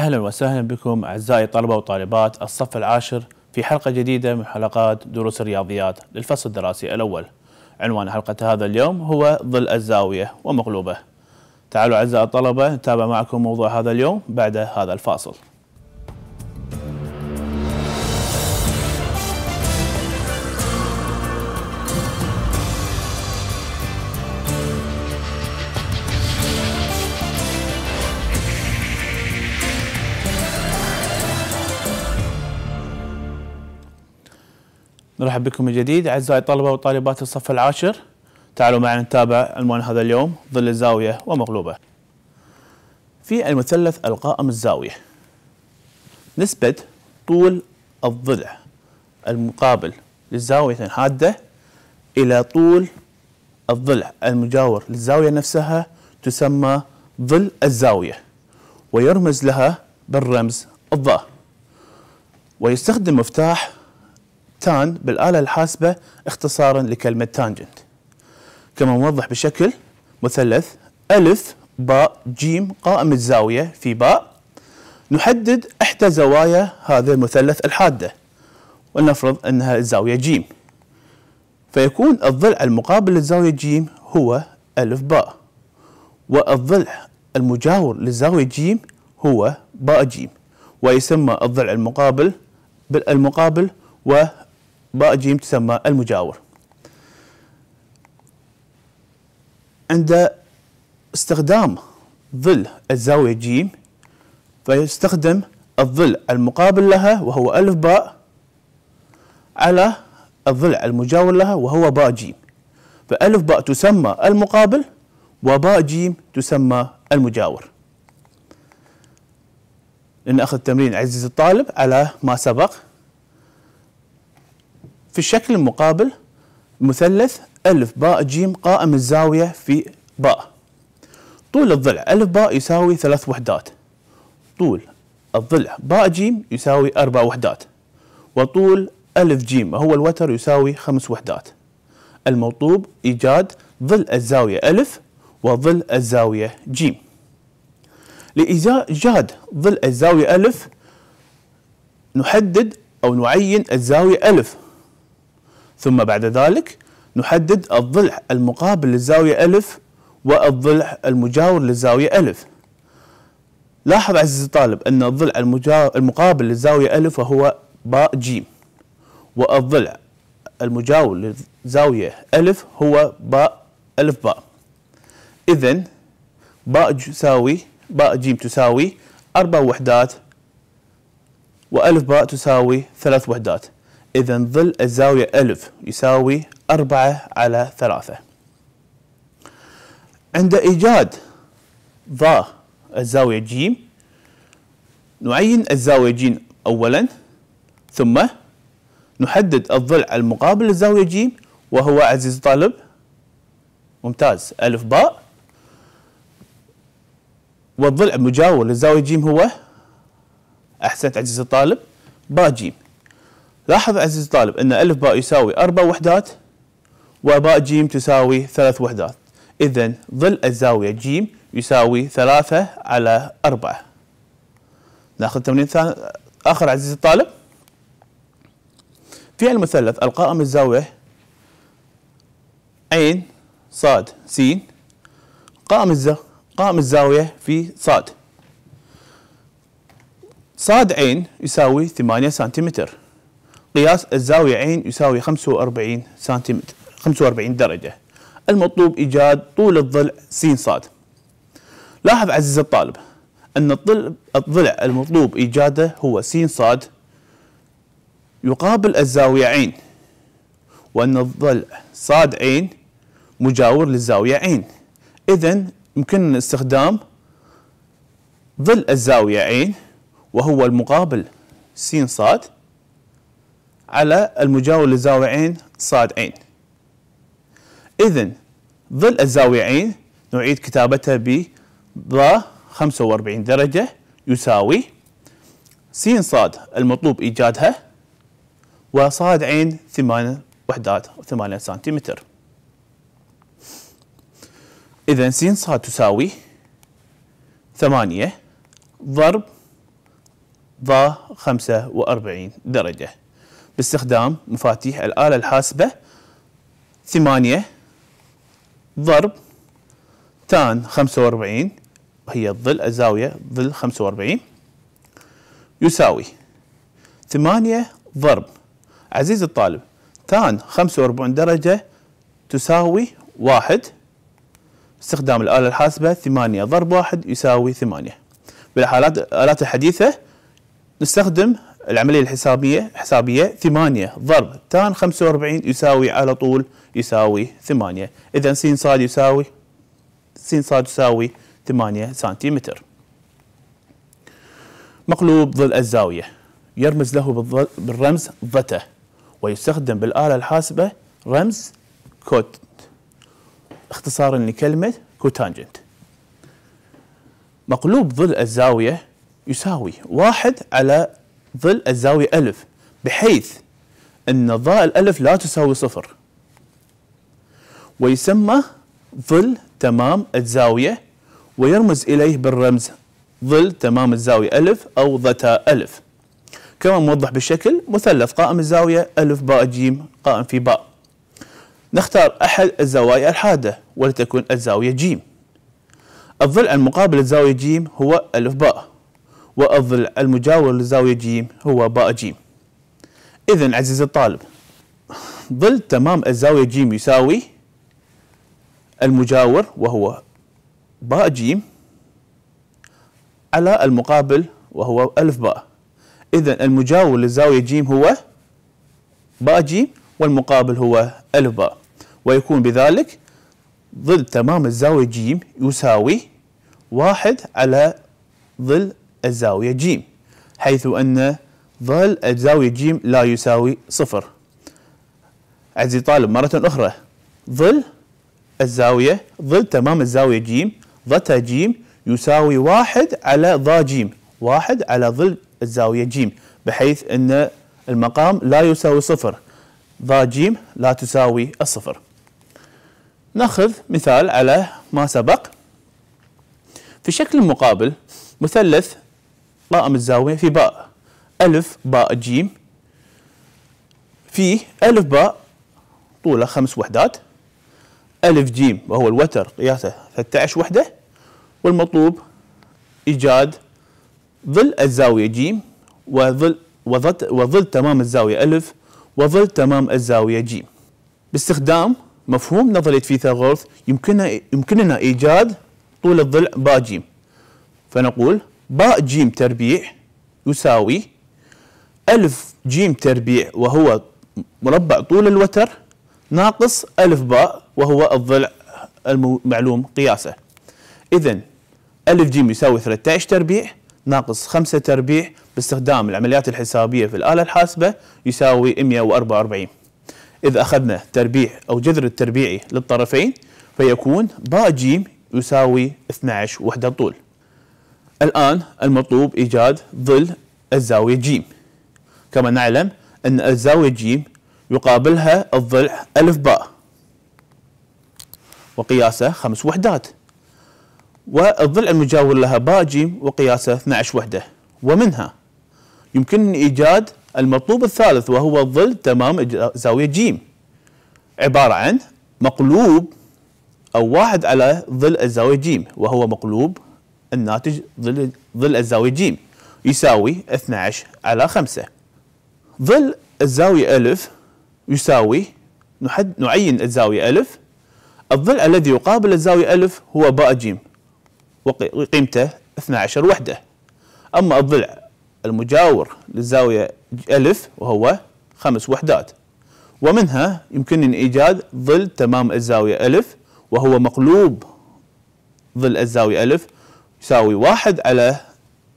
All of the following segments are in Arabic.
أهلا وسهلا بكم أعزائي طلبة وطالبات الصف العاشر في حلقة جديدة من حلقات دروس الرياضيات للفصل الدراسي الأول عنوان حلقة هذا اليوم هو ظل الزاوية ومقلوبه تعالوا أعزائي الطلبة نتابع معكم موضوع هذا اليوم بعد هذا الفاصل نرحب بكم من جديد اعزائي الطلبه وطالبات الصف العاشر تعالوا معنا نتابع عنوان هذا اليوم ظل الزاويه ومغلوبه. في المثلث القائم الزاويه نسبه طول الضلع المقابل للزاويه الحاده الى طول الضلع المجاور للزاويه نفسها تسمى ظل الزاويه ويرمز لها بالرمز الضاء ويستخدم مفتاح تان بالآلة الحاسبة اختصارا لكلمة تانجنت كما نوضح بشكل مثلث ألف باء جيم قائمة زاوية في باء نحدد إحدى زوايا هذا المثلث الحادة ولنفرض أنها الزاوية جيم فيكون الضلع المقابل للزاوية جيم هو ألف باء والضلع المجاور للزاوية جيم هو باء جيم ويسمى الضلع المقابل بالمقابل باء جيم تسمى المجاور عند استخدام ظل الزاوية جيم فيستخدم الظل المقابل لها وهو ألف باء على الظل المجاور لها وهو باء جيم فألف باء تسمى المقابل وباء جيم تسمى المجاور لنأخذ تمرين عزيزي الطالب على ما سبق في الشكل المقابل مثلث ألف باء جيم قائم الزاوية في باء طول الضلع ألف باء يساوي ثلاث وحدات طول الضلع باء جيم يساوي أربع وحدات وطول ألف جيم هو الوتر يساوي خمس وحدات المطلوب إيجاد ظل الزاوية ألف وظل الزاوية جيم لإيجاد ظل الزاوية ألف نحدد أو نعين الزاوية ألف ثم بعد ذلك نحدد الضلع المقابل للزاوية ألف والضلع المجاور للزاوية ألف لاحظ عزيزي الطالب أن الضلع المقابل للزاوية ألف وهو باء جيم والضلع المجاور للزاوية ألف هو باء ألف باء إذن باء تساوي باء جيم تساوي أربع وحدات وألف باء تساوي ثلاث وحدات إذا ظل الزاوية ألف يساوي أربعة على ثلاثة عند إيجاد ضاء الزاوية ج نعين الزاوية ج أولا ثم نحدد الضلع المقابل للزاوية ج وهو عزيز طالب ممتاز ألف باء والضلع المجاور للزاوية ج هو أحسنت عزيز الطالب باء ج لاحظ عزيزي الطالب أن ألف باء يساوي أربع وحدات وباء جيم تساوي ثلاث وحدات إذا ظل الزاوية جيم يساوي ثلاثة على أربعة ناخذ تمرين ثاني آخر عزيزي الطالب في المثلث القائم الزاوية عين صاد سين قائم الز... قائم الزاوية في صاد صاد عين يساوي ثمانية سنتيمتر قياس الزاوية عين يساوي 45 سنتيمتر 45 درجة المطلوب إيجاد طول الضلع س ص لاحظ عزيز الطالب أن الضلع المطلوب إيجاده هو س ص يقابل الزاوية عين وأن الضلع ص عين مجاور للزاوية عين إذا يمكننا استخدام ظل الزاوية عين وهو المقابل س ص على المجاور صاد عين إذا ظل الزاويين نعيد كتابتها ب ض 45 درجة يساوي س ص المطلوب إيجادها وصاد عين ثمان وحدات 8 سنتيمتر إذا س ص تساوي 8 ضرب ض 45 درجة باستخدام مفاتيح الآلة الحاسبة ثمانية ضرب تان خمسة وأربعين وهي الظل الزاوية ظل خمسة وأربعين يساوي ثمانية ضرب عزيز الطالب تان خمسة وأربعين درجة تساوي واحد استخدام الآلة الحاسبة ثمانية ضرب واحد يساوي ثمانية بالحالات الآلات الحديثة نستخدم العملية الحسابية حسابية 8 ضرب تان 45 يساوي على طول يساوي 8 إذا س ص يساوي س ص يساوي 8 سنتيمتر مقلوب ظل الزاوية يرمز له بالرمز ضته ويستخدم بالآلة الحاسبة رمز كوت اختصارا لكلمة كوتانجنت مقلوب ظل الزاوية يساوي واحد على ظل الزاوية ألف بحيث أن ضاء الألف لا تساوي صفر ويسمى ظل تمام الزاوية ويرمز إليه بالرمز ظل تمام الزاوية ألف أو ضتا ألف كما موضح بالشكل مثلث قائم الزاوية ألف باء جيم قائم في باء نختار أحد الزوايا الحادة ولتكن الزاوية جيم الظل المقابل للزاوية جيم هو ألف باء والظل المجاور لزاوية جيم هو باء جيم إذا عزيزي الطالب ظل تمام الزاوية جيم يساوي المجاور وهو باء جيم على المقابل وهو ألف باء إذا المجاور للزاوية جيم هو باء جيم والمقابل هو ألف باء ويكون بذلك ظل تمام الزاوية جيم يساوي واحد على ظل الزاوية ج حيث أن ظل الزاوية ج لا يساوي صفر عزيزي طالب مرة أخرى ظل الزاوية ظل تمام الزاوية ج ضتا ج يساوي واحد على ضا ج واحد على ظل الزاوية ج بحيث أن المقام لا يساوي صفر ضا ج لا تساوي الصفر ناخذ مثال على ما سبق في الشكل المقابل مثلث لا أم الزاوية في باء ألف باء جيم في ألف باء طوله خمس وحدات ألف جيم وهو الوتر قياسه 13 وحدة والمطلوب إيجاد ظل الزاوية جيم وظل وظل تمام الزاوية ألف وظل تمام الزاوية جيم باستخدام مفهوم نظرية فيثاغورث يمكننا يمكننا إيجاد طول الضلع باء جيم فنقول باء جيم تربيع يساوي ألف جيم تربيع وهو مربع طول الوتر ناقص ألف باء وهو الضلع المعلوم قياسه إذا ألف جيم يساوي 13 تربيع ناقص 5 تربيع باستخدام العمليات الحسابية في الآلة الحاسبة يساوي 144 إذا أخذنا تربيع أو جذر التربيعي للطرفين فيكون باء جيم يساوي 12 وحدة طول الآن المطلوب إيجاد ظل الزاوية ج كما نعلم أن الزاوية ج يقابلها الضلع ألف باء وقياسه خمس وحدات والضلع المجاور لها باء ج وقياسه 12 وحدة ومنها يمكن إيجاد المطلوب الثالث وهو الظل تمام زاوية ج عبارة عن مقلوب أو واحد على ظل الزاوية ج وهو مقلوب الناتج ظل ظل الزاوية ج يساوي 12 على 5 ظل الزاوية ألف يساوي نحد نعين الزاوية ألف الظل الذي يقابل الزاوية ألف هو باء ج وقيمته 12 وحدة أما الظل المجاور للزاوية ألف وهو خمس وحدات ومنها يمكنني إيجاد ظل تمام الزاوية ألف وهو مقلوب ظل الزاوية ألف يساوي واحد على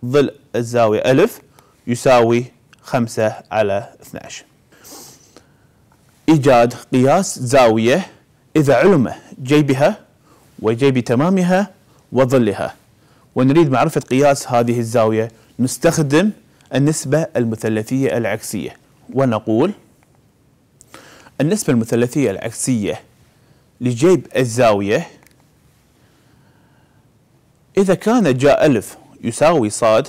ظل الزاوية ألف يساوي خمسة على 12 إيجاد قياس زاوية إذا علم جيبها وجيب تمامها وظلها ونريد معرفة قياس هذه الزاوية نستخدم النسبة المثلثية العكسية ونقول النسبة المثلثية العكسية لجيب الزاوية إذا كان جاء ألف يساوي صاد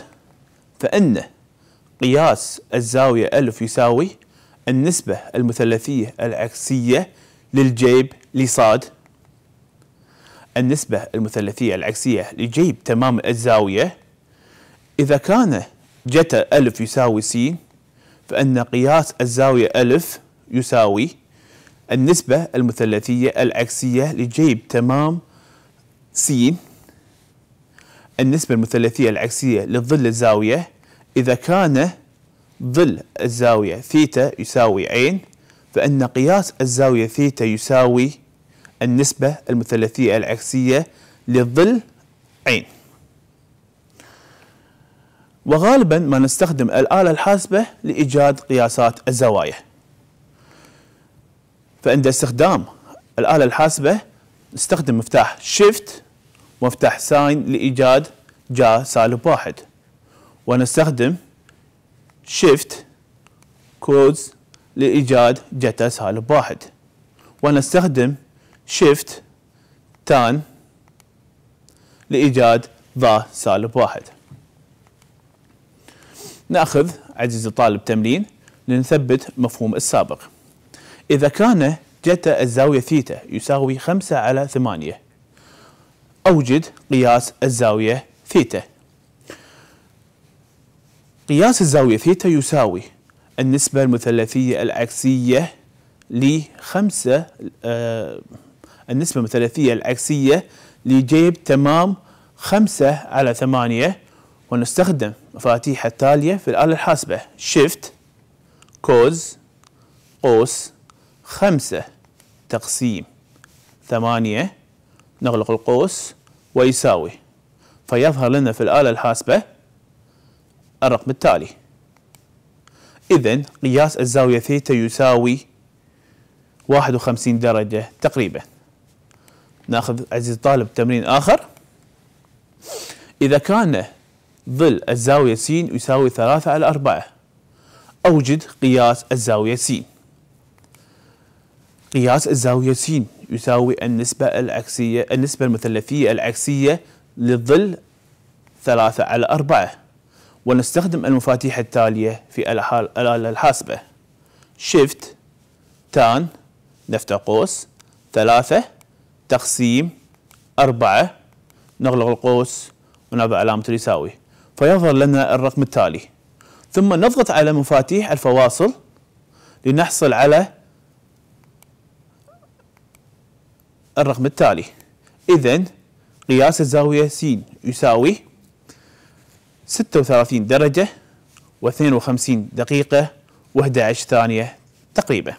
فإن قياس الزاوية ألف يساوي النسبة المثلثية العكسية للجيب لصاد النسبة المثلثية العكسية لجيب تمام الزاوية إذا كان جتا ألف يساوي س فإن قياس الزاوية ألف يساوي النسبة المثلثية العكسية لجيب تمام س النسبة المثلثية العكسية للظل الزاوية إذا كان ظل الزاوية ثيتا يساوي عين فإن قياس الزاوية ثيتا يساوي النسبة المثلثية العكسية للظل عين وغالبا ما نستخدم الآلة الحاسبة لإيجاد قياسات الزوايا فعند استخدام الآلة الحاسبة نستخدم مفتاح Shift مفتاح ساين لإيجاد جا سالب واحد ونستخدم شيفت كودز لإيجاد جتا سالب واحد ونستخدم شيفت تان لإيجاد ضا سالب واحد نأخذ عزيزي الطالب تمرين لنثبت مفهوم السابق إذا كان جتا الزاوية ثيتا يساوي 5 على 8 أوجد قياس الزاوية ثيتا قياس الزاوية ثيتا يساوي النسبة المثلثية العكسية لخمسة آه النسبة المثلثية العكسية لجيب تمام خمسة على ثمانية ونستخدم مفاتيح التالية في الآلة الحاسبة شيفت كوز قوس خمسة تقسيم ثمانية نغلق القوس ويساوي فيظهر لنا في الآلة الحاسبة الرقم التالي إذا قياس الزاوية ثيتا يساوي 51 درجة تقريبا ناخذ عزيزي الطالب تمرين آخر إذا كان ظل الزاوية س يساوي 3 على 4 أوجد قياس الزاوية س قياس الزاوية س يساوي النسبة العكسية النسبة المثلثية العكسية للظل ثلاثة على أربعة ونستخدم المفاتيح التالية في الآلة الحاسبة shift تان نفتح قوس ثلاثة تقسيم أربعة نغلق القوس ونضع علامة اليساوي فيظهر لنا الرقم التالي ثم نضغط على مفاتيح الفواصل لنحصل على الرقم التالي إذا قياس الزاوية س يساوي 36 درجة و52 دقيقة و11 ثانية تقريبا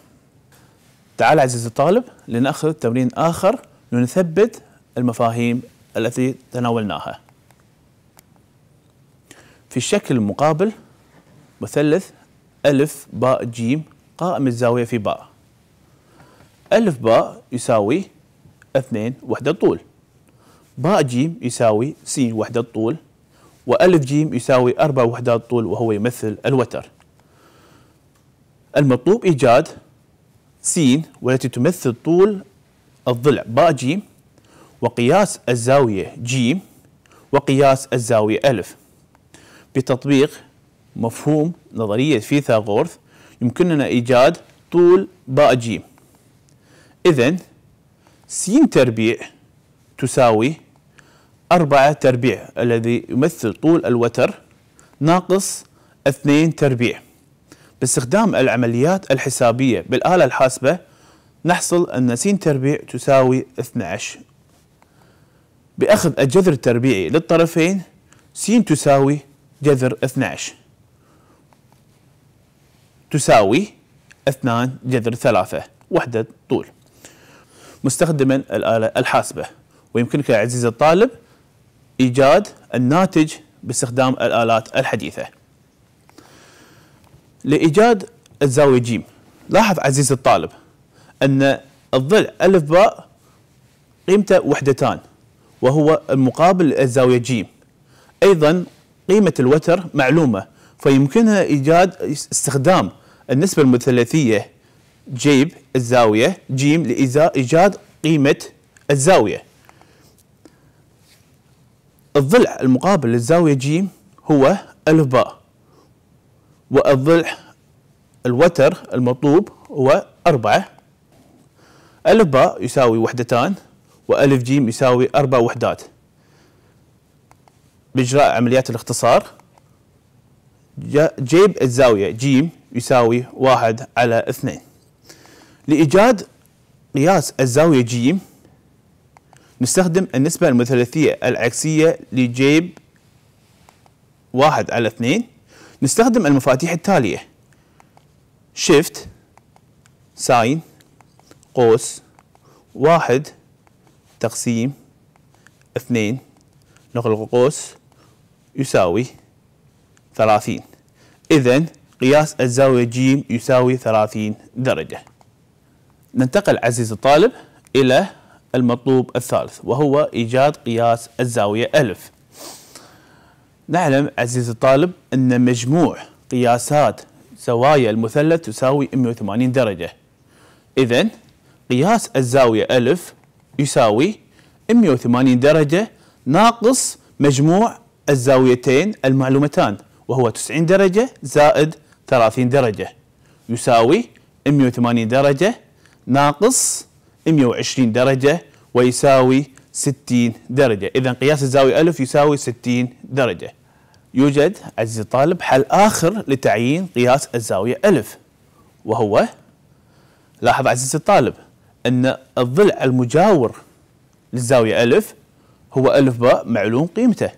تعال عزيزي الطالب لنأخذ تمرين آخر لنثبت المفاهيم التي تناولناها في الشكل المقابل مثلث ألف باء جيم قائم الزاوية في باء ألف باء يساوي 2 وحدة طول باء جيم يساوي س وحدة طول وألف جيم يساوي أربع وحدات طول وهو يمثل الوتر المطلوب إيجاد س والتي تمثل طول الضلع باء جيم وقياس الزاوية جيم وقياس الزاوية ألف بتطبيق مفهوم نظرية فيثاغورث يمكننا إيجاد طول باء جيم إذن س تربيع تساوي أربعة تربيع الذي يمثل طول الوتر ناقص 2 تربيع باستخدام العمليات الحسابية بالآلة الحاسبة نحصل أن س تربيع تساوي 12 بأخذ الجذر التربيعي للطرفين س تساوي جذر 12 تساوي 2 جذر 3 وحدة طول مستخدما الآلة الحاسبة ويمكنك عزيزي الطالب إيجاد الناتج باستخدام الآلات الحديثة لإيجاد الزاوية جيم لاحظ عزيزي الطالب أن الضلع ألف باء قيمته وحدتان وهو المقابل للزاوية جيم أيضا قيمة الوتر معلومة فيمكنها إيجاد استخدام النسبة المثلثية جيب الزاوية جيم لإيجاد قيمة الزاوية الضلع المقابل للزاوية جيم هو ألف باء والضلع الوتر المطلوب هو أربعة ألف باء يساوي وحدتان وألف جيم يساوي أربع وحدات بإجراء عمليات الاختصار جيب الزاوية جيم يساوي واحد على اثنين لإيجاد قياس الزاوية جيم نستخدم النسبة المثلثية العكسية لجيب واحد على اثنين نستخدم المفاتيح التالية شيفت ساين قوس واحد تقسيم اثنين نغلق قوس يساوي ثلاثين إذا قياس الزاوية ج يساوي ثلاثين درجة ننتقل عزيز الطالب إلى المطلوب الثالث وهو إيجاد قياس الزاوية ألف نعلم عزيز الطالب أن مجموع قياسات زوايا المثلث تساوي 180 درجة إذا قياس الزاوية ألف يساوي 180 درجة ناقص مجموع الزاويتين المعلومتان وهو 90 درجة زائد 30 درجة يساوي 180 درجة ناقص 120 درجة ويساوي 60 درجة إذا قياس الزاوية ألف يساوي 60 درجة يوجد عزيزي الطالب حل آخر لتعيين قياس الزاوية ألف وهو لاحظ عزيزي الطالب أن الضلع المجاور للزاوية ألف هو ألف باء معلوم قيمته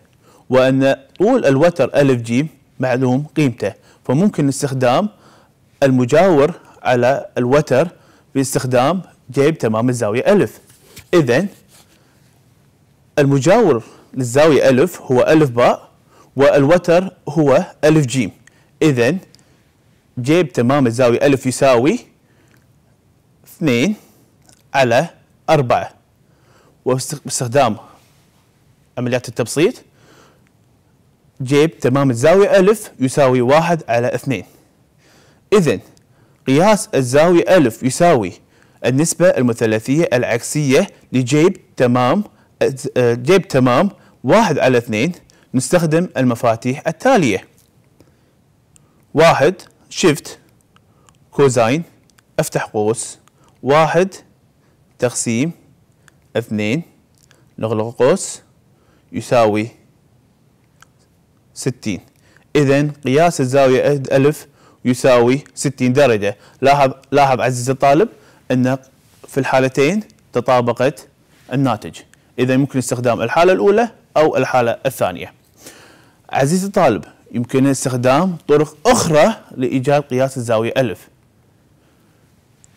وأن طول الوتر ألف جيم معلوم قيمته فممكن استخدام المجاور على الوتر باستخدام جيب تمام الزاوية ألف إذا المجاور للزاوية ألف هو ألف باء والوتر هو ألف جيم إذا جيب تمام الزاوية ألف يساوي اثنين على أربعة وباستخدام عمليات التبسيط جيب تمام الزاوية ألف يساوي واحد على اثنين إذا قياس الزاوية ألف يساوي النسبة المثلثية العكسية لجيب تمام جيب تمام واحد على اثنين نستخدم المفاتيح التالية واحد شيفت كوزاين افتح قوس واحد تقسيم اثنين نغلق قوس يساوي ستين إذا قياس الزاوية ألف يساوي 60 درجة لاحظ لاحظ عزيزي الطالب أن في الحالتين تطابقت الناتج إذا يمكن استخدام الحالة الأولى أو الحالة الثانية عزيزي الطالب يمكن استخدام طرق أخرى لإيجاد قياس الزاوية ألف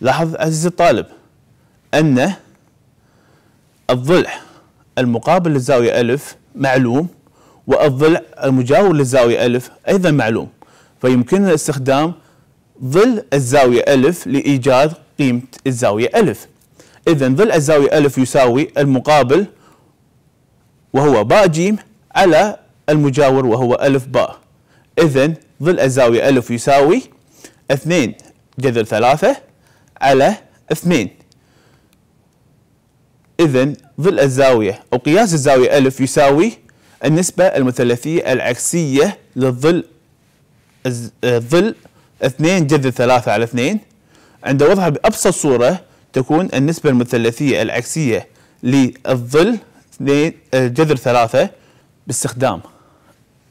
لاحظ عزيزي الطالب أن الضلع المقابل للزاوية ألف معلوم والضلع المجاور للزاوية ألف أيضا معلوم فيمكننا استخدام ظل الزاوية ألف لإيجاد قيمة الزاوية ألف إذا ظل الزاوية ألف يساوي المقابل وهو باء جيم على المجاور وهو ألف باء إذا ظل الزاوية ألف يساوي اثنين جذر ثلاثة على اثنين إذا ظل الزاوية أو قياس الزاوية ألف يساوي النسبة المثلثية العكسية للظل الظل آه، اثنين جذر ثلاثة على اثنين عند وضعها بأبسط صورة تكون النسبة المثلثية العكسية للظل آه، جذر ثلاثة باستخدام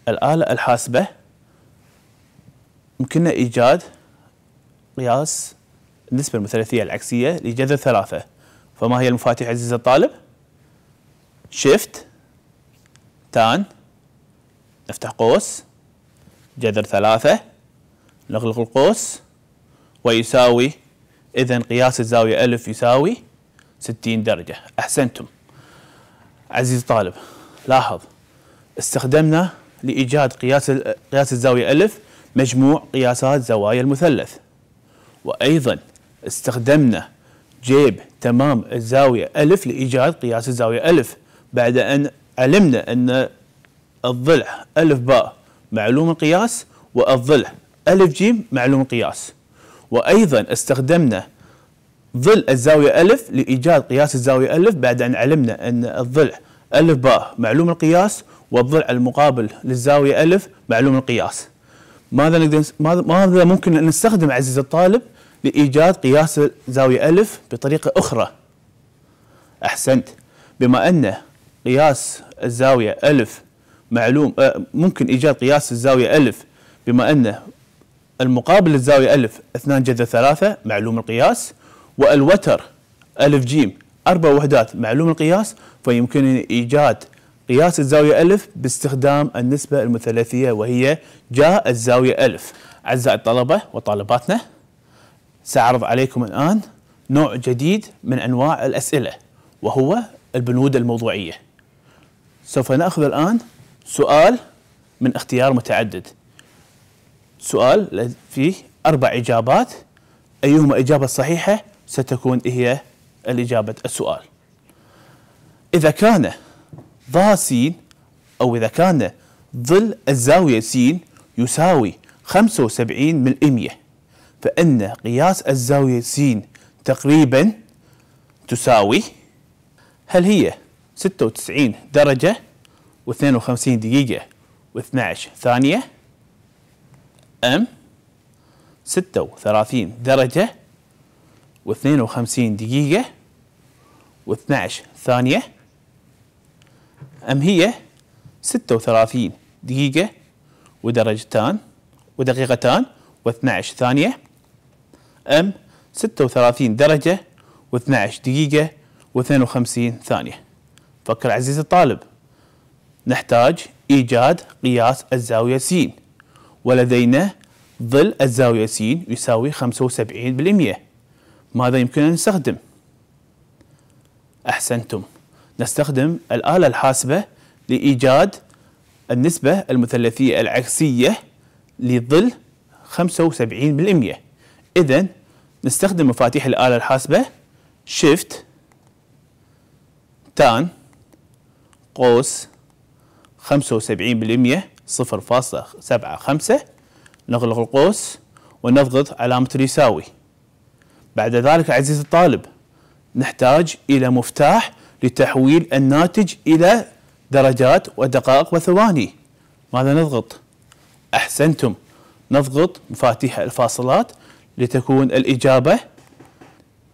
الآلة الحاسبة يمكننا إيجاد قياس النسبة المثلثية العكسية لجذر ثلاثة فما هي المفاتيح عزيزي الطالب؟ شيفت تان نفتح قوس جذر ثلاثة نغلق القوس ويساوي إذا قياس الزاوية ألف يساوي ستين درجة أحسنتم عزيز طالب لاحظ استخدمنا لإيجاد قياس قياس الزاوية ألف مجموع قياسات زوايا المثلث وأيضا استخدمنا جيب تمام الزاوية ألف لإيجاد قياس الزاوية ألف بعد أن علمنا أن الضلع ألف باء معلوم القياس والظل ألف جيم معلوم القياس وأيضا استخدمنا ظل الزاوية ألف لإيجاد قياس الزاوية ألف بعد أن علمنا أن الظل ألف باء معلوم القياس والضلع المقابل للزاوية ألف معلوم القياس ماذا نقدر ماذا ممكن أن نستخدم عزيزي الطالب لإيجاد قياس زاوية ألف بطريقة أخرى أحسنت بما أن قياس الزاوية ألف معلوم أه، ممكن إيجاد قياس الزاوية ألف بما أنه المقابل للزاوية ألف 2 جذر 3 معلوم القياس والوتر ألف جيم أربع وحدات معلوم القياس فيمكن إيجاد قياس الزاوية ألف باستخدام النسبة المثلثية وهي جاء الزاوية ألف أعزائي الطلبة وطالباتنا سأعرض عليكم الآن نوع جديد من أنواع الأسئلة وهو البنود الموضوعية سوف نأخذ الآن سؤال من اختيار متعدد سؤال فيه أربع إجابات أيهما إجابة صحيحة ستكون هي الإجابة السؤال إذا كان ظا س أو إذا كان ظل الزاوية س يساوي 75 من المية فإن قياس الزاوية س تقريبا تساوي هل هي 96 درجة و52 دقيقة و12 ثانية أم 36 درجة و52 دقيقة و12 ثانية أم هي 36 دقيقة ودرجتان ودقيقتان و12 ثانية أم 36 درجة و12 دقيقة و52 ثانية فكر عزيزي الطالب نحتاج إيجاد قياس الزاوية س ولدينا ظل الزاوية س يساوي 75% ماذا يمكن أن نستخدم؟ أحسنتم نستخدم الآلة الحاسبة لإيجاد النسبة المثلثية العكسية لظل 75% إذا نستخدم مفاتيح الآلة الحاسبة Shift Tan قوس 75% 0.75 نغلق القوس ونضغط علامة اليساوي بعد ذلك عزيزي الطالب نحتاج إلى مفتاح لتحويل الناتج إلى درجات ودقائق وثواني ماذا نضغط؟ أحسنتم نضغط مفاتيح الفاصلات لتكون الإجابة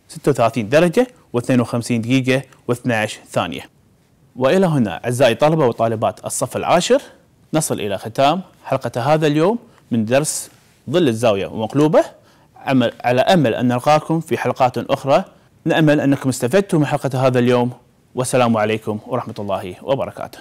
36 درجة و52 دقيقة و12 ثانية والى هنا اعزائي طلبة وطالبات الصف العاشر نصل الى ختام حلقه هذا اليوم من درس ظل الزاويه ومقلوبه على امل ان نلقاكم في حلقات اخرى نامل انكم استفدتم من حلقه هذا اليوم والسلام عليكم ورحمه الله وبركاته.